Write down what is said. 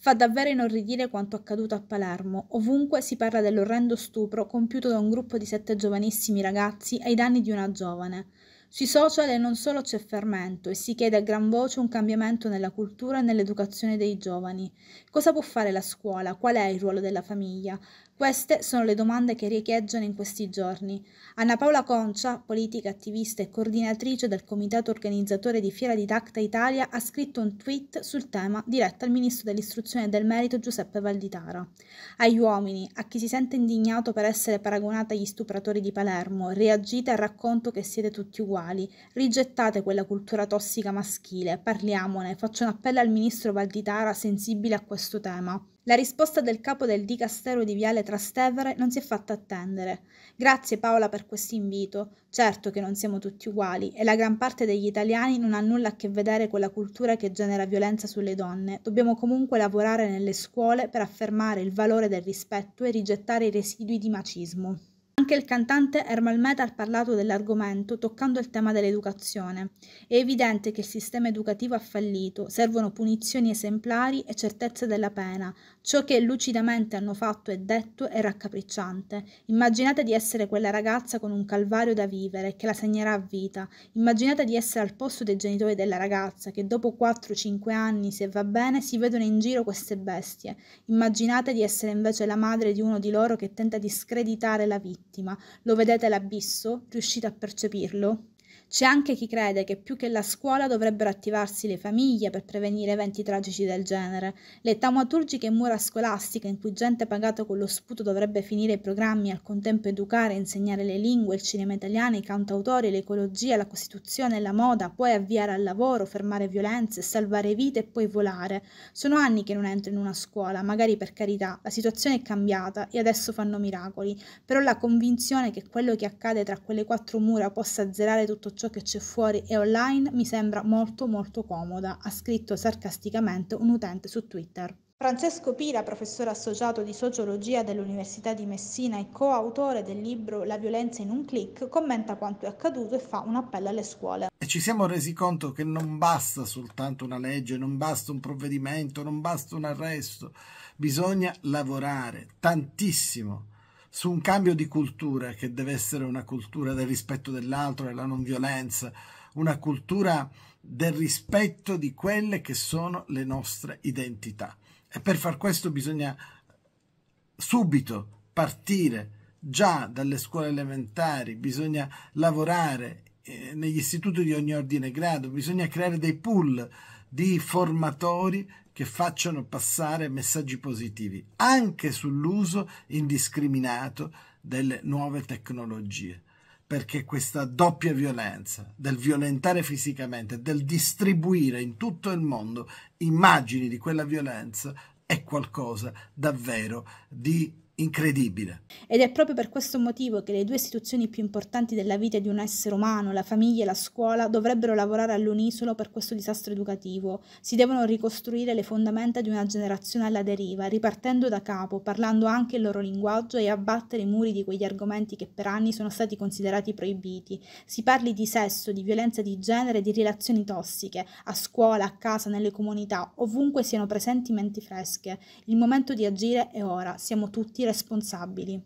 Fa davvero inorridire quanto accaduto a Palermo, ovunque si parla dell'orrendo stupro compiuto da un gruppo di sette giovanissimi ragazzi ai danni di una giovane. Sui social non solo c'è fermento e si chiede a gran voce un cambiamento nella cultura e nell'educazione dei giovani. Cosa può fare la scuola? Qual è il ruolo della famiglia? Queste sono le domande che riecheggiano in questi giorni. Anna Paola Concia, politica, attivista e coordinatrice del comitato organizzatore di Fiera Didacta Italia, ha scritto un tweet sul tema diretto al ministro dell'istruzione e del merito Giuseppe Valditara. Agli uomini, a chi si sente indignato per essere paragonata agli stupratori di Palermo, reagite al racconto che siete tutti uguali, rigettate quella cultura tossica maschile, parliamone, faccio un appello al ministro Valditara sensibile a questo tema. La risposta del capo del dicastero di Viale Trastevere non si è fatta attendere. Grazie Paola per questo invito. Certo che non siamo tutti uguali e la gran parte degli italiani non ha nulla a che vedere con la cultura che genera violenza sulle donne. Dobbiamo comunque lavorare nelle scuole per affermare il valore del rispetto e rigettare i residui di macismo. Anche il cantante Ermal Meta ha parlato dell'argomento toccando il tema dell'educazione. È evidente che il sistema educativo ha fallito, servono punizioni esemplari e certezze della pena. Ciò che lucidamente hanno fatto e detto è raccapricciante. Immaginate di essere quella ragazza con un calvario da vivere che la segnerà a vita. Immaginate di essere al posto dei genitori della ragazza che dopo 4-5 anni, se va bene, si vedono in giro queste bestie. Immaginate di essere invece la madre di uno di loro che tenta di screditare la vittima l'ultima. Lo vedete l'abisso? Riuscite a percepirlo? C'è anche chi crede che più che la scuola dovrebbero attivarsi le famiglie per prevenire eventi tragici del genere. Le taumaturgiche mura scolastiche in cui gente pagata con lo sputo dovrebbe finire i programmi e al contempo educare e insegnare le lingue, il cinema italiano, i cantautori, l'ecologia, la costituzione, e la moda, poi avviare al lavoro, fermare violenze, salvare vite e poi volare. Sono anni che non entro in una scuola, magari per carità, la situazione è cambiata e adesso fanno miracoli, però la convinzione che quello che accade tra quelle quattro mura possa azzerare tutto ciò che c'è fuori e online mi sembra molto molto comoda, ha scritto sarcasticamente un utente su Twitter. Francesco Pira, professore associato di sociologia dell'Università di Messina e coautore del libro La violenza in un click, commenta quanto è accaduto e fa un appello alle scuole. E ci siamo resi conto che non basta soltanto una legge, non basta un provvedimento, non basta un arresto, bisogna lavorare tantissimo su un cambio di cultura che deve essere una cultura del rispetto dell'altro, della non violenza, una cultura del rispetto di quelle che sono le nostre identità. E per far questo bisogna subito partire già dalle scuole elementari, bisogna lavorare eh, negli istituti di ogni ordine e grado, bisogna creare dei pool di formatori che facciano passare messaggi positivi anche sull'uso indiscriminato delle nuove tecnologie perché questa doppia violenza del violentare fisicamente, del distribuire in tutto il mondo immagini di quella violenza è qualcosa davvero di incredibile. Ed è proprio per questo motivo che le due istituzioni più importanti della vita di un essere umano, la famiglia e la scuola, dovrebbero lavorare all'unisono per questo disastro educativo. Si devono ricostruire le fondamenta di una generazione alla deriva, ripartendo da capo, parlando anche il loro linguaggio e abbattere i muri di quegli argomenti che per anni sono stati considerati proibiti. Si parli di sesso, di violenza di genere, di relazioni tossiche, a scuola, a casa, nelle comunità, ovunque siano presenti menti fresche. Il momento di agire è ora, siamo tutti responsabili.